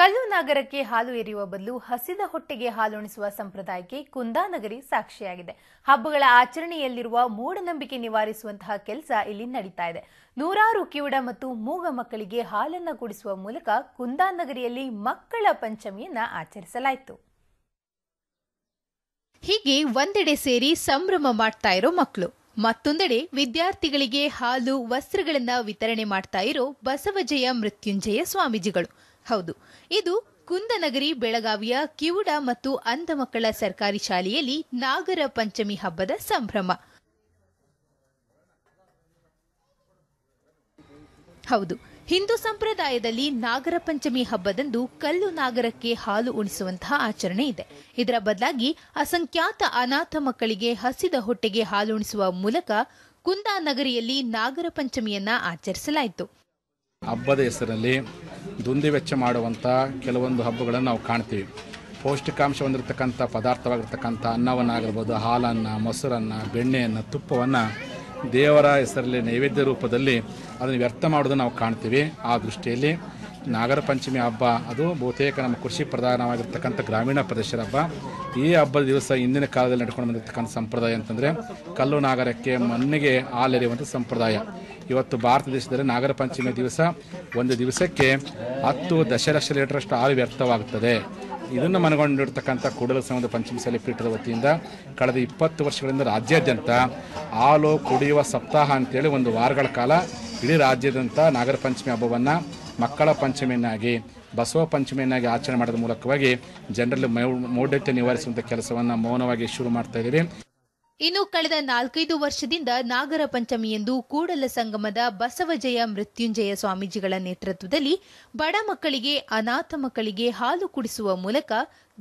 ಕಲ್ಲು ನಾಗರಕ್ಕೆ ಹಾಲು ಎರೆಯುವ ಬದಲು ಹಸಿದ ಹೊಟ್ಟೆಗೆ ಹಾಲುಣಿಸುವ ಸಂಪ್ರದಾಯಕ್ಕೆ ಕುಂದಾನಗರಿ ಸಾಕ್ಷಿಯಾಗಿದೆ ಹಬ್ಬಗಳ ಆಚರಣೆಯಲ್ಲಿರುವ ಮೂಢನಂಬಿಕೆ ನಿವಾರಿಸುವಂತಹ ಕೆಲಸ ಇಲ್ಲಿ ನಡೀತಾ ಇದೆ ನೂರಾರು ಕಿವುಡ ಮತ್ತು ಮೂಗ ಮಕ್ಕಳಿಗೆ ಹಾಲನ್ನು ಕುಡಿಸುವ ಮೂಲಕ ಕುಂದಾನಗರಿಯಲ್ಲಿ ಮಕ್ಕಳ ಪಂಚಮಿಯನ್ನ ಆಚರಿಸಲಾಯಿತು ಹೀಗೆ ಒಂದೆಡೆ ಸೇರಿ ಸಂಭ್ರಮ ಮಾಡ್ತಾ ಇರೋ ಮಕ್ಕಳು ಮತ್ತೊಂದೆಡೆ ವಿದ್ಯಾರ್ಥಿಗಳಿಗೆ ಹಾಲು ವಸ್ತ್ರಗಳನ್ನು ವಿತರಣೆ ಮಾಡ್ತಾ ಇರೋ ಬಸವಜಯ ಮೃತ್ಯುಂಜಯ ಸ್ವಾಮೀಜಿಗಳು ಹೌದು ಇದು ಕುಂದನಗರಿ ಬೆಳಗಾವಿಯ ಕಿವುಡ ಮತ್ತು ಅಂಧ ಸರ್ಕಾರಿ ಶಾಲೆಯಲ್ಲಿ ನಾಗರ ಪಂಚಮಿ ಹಬ್ಬದ ಸಂಭ್ರಮ ಹೌದು ಹಿಂದೂ ಸಂಪ್ರದಾಯದಲ್ಲಿ ನಾಗರ ಪಂಚಮಿ ಹಬ್ಬದಂದು ಕಲ್ಲು ನಾಗರಕ್ಕೆ ಹಾಲು ಉಣಿಸುವಂತಹ ಆಚರಣೆ ಇದೆ ಇದರ ಬದಲಾಗಿ ಅಸಂಖ್ಯಾತ ಅನಾಥ ಮಕ್ಕಳಿಗೆ ಹಸಿದ ಹೊಟ್ಟೆಗೆ ಹಾಲು ಉಣಿಸುವ ಮೂಲಕ ಕುಂದಾ ನಗರಿಯಲ್ಲಿ ನಾಗರ ಪಂಚಮಿಯನ್ನ ಆಚರಿಸಲಾಯಿತು ಹಬ್ಬದ ಹೆಸರಲ್ಲಿ ದುಂದಿ ವೆಚ್ಚ ಮಾಡುವಂತಹ ಕೆಲವೊಂದು ಹಬ್ಬಗಳನ್ನು ನಾವು ಕಾಣ್ತೀವಿ ಪೌಷ್ಟಿಕಾಂಶ ಹೊಂದಿರತಕ್ಕಂಥ ಪದಾರ್ಥವಾಗಿರ್ತಕ್ಕಂಥ ಅನ್ನವನ್ನಾಗಿರ್ಬೋದು ಹಾಲನ್ನ ಮೊಸರನ್ನ ಬೆಣ್ಣೆಯನ್ನು ತುಪ್ಪವನ್ನು ದೇವರ ಹೆಸರಲ್ಲಿ ನೈವೇದ್ಯ ರೂಪದಲ್ಲಿ ಅದನ್ನು ವ್ಯರ್ಥ ಮಾಡೋದನ್ನು ನಾವು ಕಾಣ್ತೀವಿ ಆ ದೃಷ್ಟಿಯಲ್ಲಿ ನಾಗರ ಪಂಚಮಿ ಹಬ್ಬ ಅದು ಬಹುತೇಕ ನಮ್ಮ ಕೃಷಿ ಪ್ರಧಾನವಾಗಿರ್ತಕ್ಕಂಥ ಗ್ರಾಮೀಣ ಪ್ರದೇಶದ ಹಬ್ಬ ಈ ಹಬ್ಬದ ದಿವಸ ಹಿಂದಿನ ಕಾಲದಲ್ಲಿ ನಡ್ಕೊಂಡು ಬಂದಿರತಕ್ಕಂಥ ಸಂಪ್ರದಾಯ ಅಂತಂದರೆ ಕಲ್ಲು ನಾಗರಕ್ಕೆ ಮಣ್ಣಿಗೆ ಹಾಲೆರೆಯುವಂಥ ಸಂಪ್ರದಾಯ ಇವತ್ತು ಭಾರತ ದೇಶದಲ್ಲಿ ನಾಗರ ಪಂಚಮಿ ದಿವಸ ಒಂದು ದಿವಸಕ್ಕೆ ಹತ್ತು ದಶಲಕ್ಷ ಲೀಟರಷ್ಟು ಹಾಲು ವ್ಯರ್ಥವಾಗುತ್ತದೆ ಇದನ್ನು ಮನಗೊಂಡಿರ್ತಕ್ಕಂಥ ಕೂಡಲ ಸಂಘದ ಪಂಚಮಿ ಪೀಠದ ವತಿಯಿಂದ ಕಳೆದ ಇಪ್ಪತ್ತು ವರ್ಷಗಳಿಂದ ರಾಜ್ಯಾದ್ಯಂತ ಹಾಲು ಕುಡಿಯುವ ಸಪ್ತಾಹ ಅಂತೇಳಿ ಒಂದು ವಾರಗಳ ಕಾಲ ಇಡೀ ರಾಜ್ಯದಂಥ ನಾಗರ ಪಂಚಮಿ ಹಬ್ಬವನ್ನು ಮಕ್ಕಳ ಪಂಚಮಿಯನ್ನಾಗಿ ಬಸವ ಪಂಚಮಿಯನ್ನಾಗಿ ಆಚರಣೆ ಮಾಡೋದ್ರ ಮೂಲಕವಾಗಿ ಜನರಲ್ಲಿ ಮೌಢ್ಯತೆ ನಿವಾರಿಸುವಂಥ ಕೆಲಸವನ್ನು ಮೌನವಾಗಿ ಶುರು ಮಾಡ್ತಾ ಇದ್ದೀವಿ ಇನ್ನು ಕಳೆದ ನಾಲ್ಕೈದು ವರ್ಷದಿಂದ ನಾಗರ ಪಂಚಮಿಯಂದು ಕೂಡಲ ಸಂಗಮದ ಬಸವಜಯ ಮೃತ್ಯುಂಜಯ ಸ್ವಾಮೀಜಿಗಳ ನೇತೃತ್ವದಲ್ಲಿ ಬಡ ಮಕ್ಕಳಿಗೆ ಅನಾಥ ಮಕ್ಕಳಿಗೆ ಹಾಲು ಕುಡಿಸುವ ಮೂಲಕ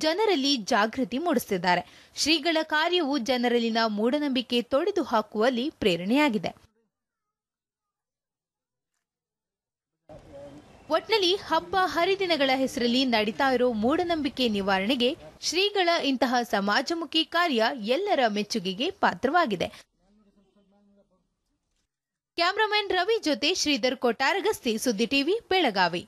ಜನರಲ್ಲಿ ಜಾಗೃತಿ ಮೂಡಿಸುತ್ತಿದ್ದಾರೆ ಶ್ರೀಗಳ ಕಾರ್ಯವು ಜನರಲ್ಲಿನ ಮೂಢನಂಬಿಕೆ ತೊಡೆದು ಹಾಕುವಲ್ಲಿ ಪ್ರೇರಣೆಯಾಗಿದೆ ಒಟ್ನಲ್ಲಿ ಹಬ್ಬ ಹರಿದಿನಗಳ ಹೆಸರಲ್ಲಿ ನಡೀತಾ ಇರೋ ಮೂಢನಂಬಿಕೆ ನಿವಾರಣೆಗೆ ಶ್ರೀಗಳ ಇಂತಹ ಸಮಾಜಮುಖಿ ಕಾರ್ಯ ಎಲ್ಲರ ಮೆಚ್ಚುಗೆಗೆ ಪಾತ್ರವಾಗಿದೆ ಕ್ಯಾಮರಾಮನ್ ರವಿ ಜೊತೆ ಶ್ರೀಧರ್ ಕೊಟ್ಟಾರಗಸ್ತಿ ಸುದ್ದಿ ಟಿವಿ ಬೆಳಗಾವಿ